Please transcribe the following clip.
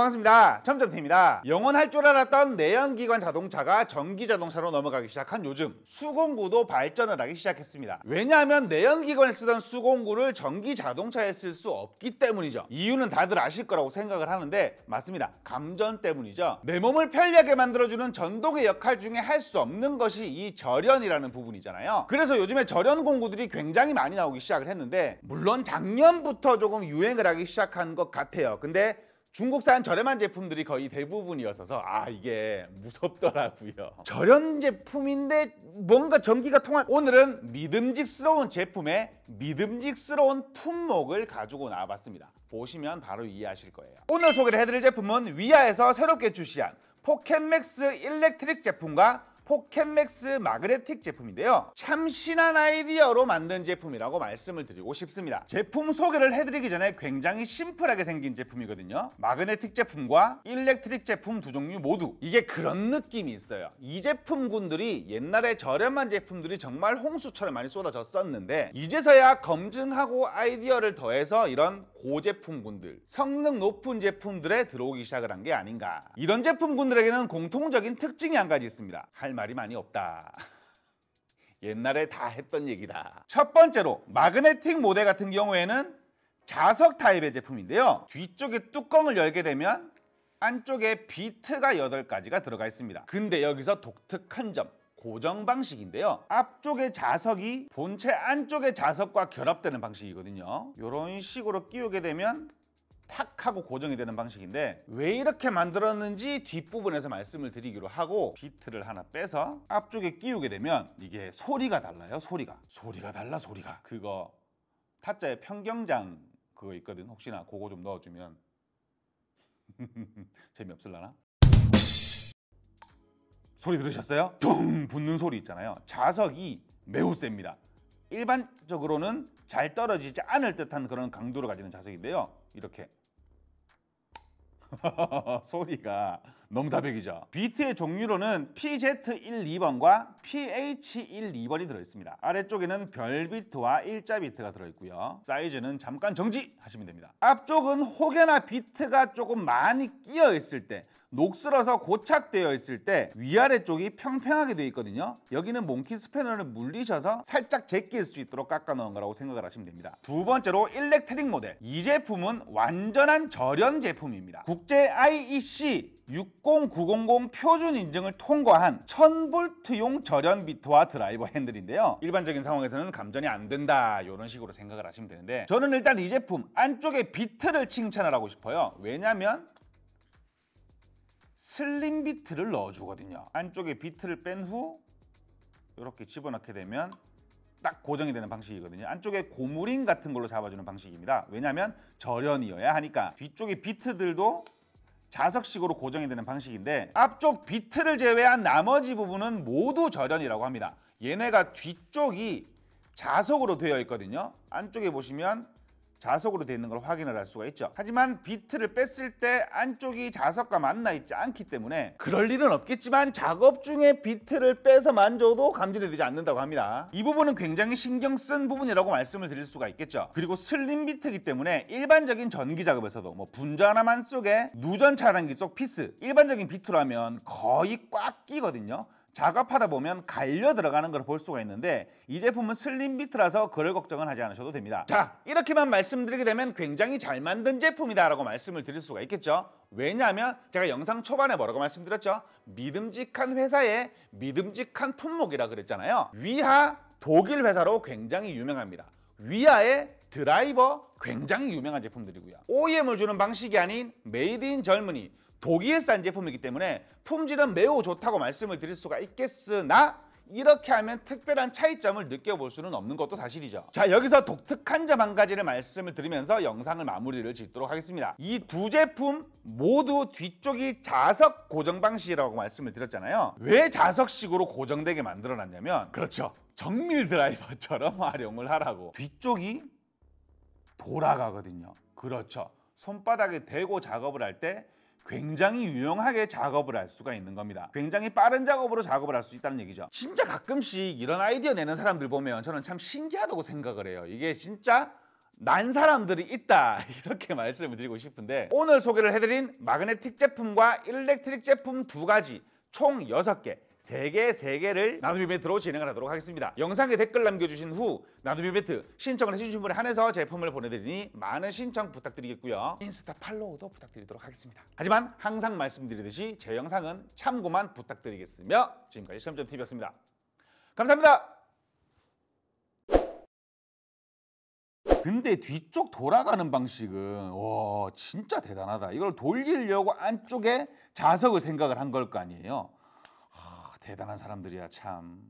반갑습니다. 점점입니다 영원할 줄 알았던 내연기관 자동차가 전기 자동차로 넘어가기 시작한 요즘 수공구도 발전을 하기 시작했습니다. 왜냐하면 내연기관에 쓰던 수공구를 전기 자동차에 쓸 수 없기 때문이죠. 이유는 다들 아실 거라고 생각을 하는데 맞습니다. 감전 때문이죠. 내 몸을 편리하게 만들어주는 전동의 역할 중에 할 수 없는 것이 이 절연이라는 부분이잖아요. 그래서 요즘에 절연 공구들이 굉장히 많이 나오기 시작을 했는데 물론 작년부터 조금 유행을 하기 시작한 것 같아요. 근데 중국산 저렴한 제품들이 거의 대부분이어서 아 이게 무섭더라고요 저렴 제품인데 뭔가 전기가 통한 오늘은 믿음직스러운 제품의 믿음직스러운 품목을 가지고 나와봤습니다 보시면 바로 이해하실 거예요 오늘 소개를 해드릴 제품은 위아에서 새롭게 출시한 포켓맥스 일렉트릭 제품과 포켓맥스 마그네틱 제품인데요. 참신한 아이디어로 만든 제품이라고 말씀을 드리고 싶습니다. 제품 소개를 해드리기 전에 굉장히 심플하게 생긴 제품이거든요. 마그네틱 제품과 일렉트릭 제품 두 종류 모두 이게 그런 느낌이 있어요. 이 제품군들이 옛날에 저렴한 제품들이 정말 홍수처럼 많이 쏟아졌었는데 이제서야 검증하고 아이디어를 더해서 이런 고제품군들, 성능 높은 제품들에 들어오기 시작을 한 게 아닌가. 이런 제품군들에게는 공통적인 특징이 한 가지 있습니다. 할 말이 많이 없다. 옛날에 다 했던 얘기다. 첫 번째로 마그네틱 모델 같은 경우에는 자석 타입의 제품인데요. 뒤쪽에 뚜껑을 열게 되면 안쪽에 비트가 8가지가 들어가 있습니다. 근데 여기서 독특한 점 고정 방식인데요. 앞쪽의 자석이 본체 안쪽의 자석과 결합되는 방식이거든요. 이런 식으로 끼우게 되면 탁 하고 고정이 되는 방식인데 왜 이렇게 만들었는지 뒷부분에서 말씀을 드리기로 하고 비트를 하나 빼서 앞쪽에 끼우게 되면 이게 소리가 달라요 소리가 소리가 달라 소리가 그거 타짜의 평경장 그거 있거든 혹시나 그거 좀 넣어주면 재미없을라나? 소리 들으셨어요? 퉁 붙는 소리 있잖아요 자석이 매우 셉니다 일반적으로는 잘 떨어지지 않을 듯한 그런 강도를 가지는 자석인데요 이렇게 소리가 넘사벽이죠. 비트의 종류로는 PZ1, 2번과 PH1, 2번이 들어있습니다. 아래쪽에는 별 비트와 일자 비트가 들어있고요. 사이즈는 잠깐 정지하시면 됩니다. 앞쪽은 혹여나 비트가 조금 많이 끼어 있을 때 녹슬어서 고착되어 있을 때 위아래 쪽이 평평하게 되어 있거든요. 여기는 몽키 스패너를 물리셔서 살짝 제낄 수 있도록 깎아 넣은 거라고 생각을 하시면 됩니다. 두 번째로 일렉트릭 모델. 이 제품은 완전한 절연 제품입니다. 국제 IEC 60900 표준 인증을 통과한 1000V용 절연 비트와 드라이버 핸들인데요. 일반적인 상황에서는 감전이 안 된다 이런 식으로 생각을 하시면 되는데 저는 일단 이 제품 안쪽에 비트를 칭찬을 하고 싶어요. 왜냐면 슬림 비트를 넣어주거든요. 안쪽에 비트를 뺀 후 이렇게 집어넣게 되면 딱 고정이 되는 방식이거든요. 안쪽에 고무링 같은 걸로 잡아주는 방식입니다. 왜냐하면 절연이어야 하니까 뒤쪽에 비트들도 자석식으로 고정이 되는 방식인데 앞쪽 비트를 제외한 나머지 부분은 모두 절연이라고 합니다. 얘네가 뒤쪽이 자석으로 되어 있거든요. 안쪽에 보시면 자석으로 되어 있는 걸 확인을 할 수가 있죠 하지만 비트를 뺐을 때 안쪽이 자석과 만나 있지 않기 때문에 그럴 일은 없겠지만 작업 중에 비트를 빼서 만져도 감지는 되지 않는다고 합니다 이 부분은 굉장히 신경 쓴 부분이라고 말씀을 드릴 수가 있겠죠 그리고 슬림 비트이기 때문에 일반적인 전기 작업에서도 뭐 분자 하나만 속에 누전 차단기 쪽 피스 일반적인 비트라면 거의 꽉 끼거든요 작업하다 보면 갈려 들어가는 걸 볼 수가 있는데 이 제품은 슬림 비트라서 그럴 걱정은 하지 않으셔도 됩니다. 자 이렇게만 말씀드리게 되면 굉장히 잘 만든 제품이다라고 말씀을 드릴 수가 있겠죠. 왜냐하면 제가 영상 초반에 뭐라고 말씀드렸죠? 믿음직한 회사의 믿음직한 품목이라 그랬잖아요. 위하 독일 회사로 굉장히 유명합니다. 위아의 드라이버 굉장히 유명한 제품들이고요. OEM을 주는 방식이 아닌 메이드 인 젊은이 독일에 싼 제품이기 때문에 품질은 매우 좋다고 말씀을 드릴 수가 있겠으나 이렇게 하면 특별한 차이점을 느껴볼 수는 없는 것도 사실이죠. 자 여기서 독특한 점 한 가지를 말씀을 드리면서 영상을 마무리를 짓도록 하겠습니다. 이 두 제품 모두 뒤쪽이 자석 고정 방식이라고 말씀을 드렸잖아요. 왜 자석식으로 고정되게 만들어놨냐면 그렇죠. 정밀 드라이버처럼 활용을 하라고 뒤쪽이 돌아가거든요. 그렇죠. 손바닥에 대고 작업을 할때 굉장히 유용하게 작업을 할 수가 있는 겁니다. 굉장히 빠른 작업으로 작업을 할 수 있다는 얘기죠. 진짜 가끔씩 이런 아이디어 내는 사람들 보면 저는 참 신기하다고 생각을 해요. 이게 진짜 난 사람들이 있다 이렇게 말씀을 드리고 싶은데 오늘 소개를 해드린 마그네틱 제품과 일렉트릭 제품 두 가지 총 여섯 개 세개세개를 나눔 이벤트로 진행 하도록 하겠습니다. 영상에 댓글 남겨주신 후 나눔 이벤트 신청을 해주신 분에 한해서 제품을 보내드리니 많은 신청 부탁드리겠고요. 인스타 팔로우도 부탁드리도록 하겠습니다. 하지만 항상 말씀드리듯이 제 영상은 참고만 부탁드리겠으며 지금까지 시험점TV였습니다. 감사합니다. 근데 뒤쪽 돌아가는 방식은 와 진짜 대단하다 이걸 돌리려고 안쪽에 자석을 생각을 한 걸 거 아니에요 대단한 사람들이야 참.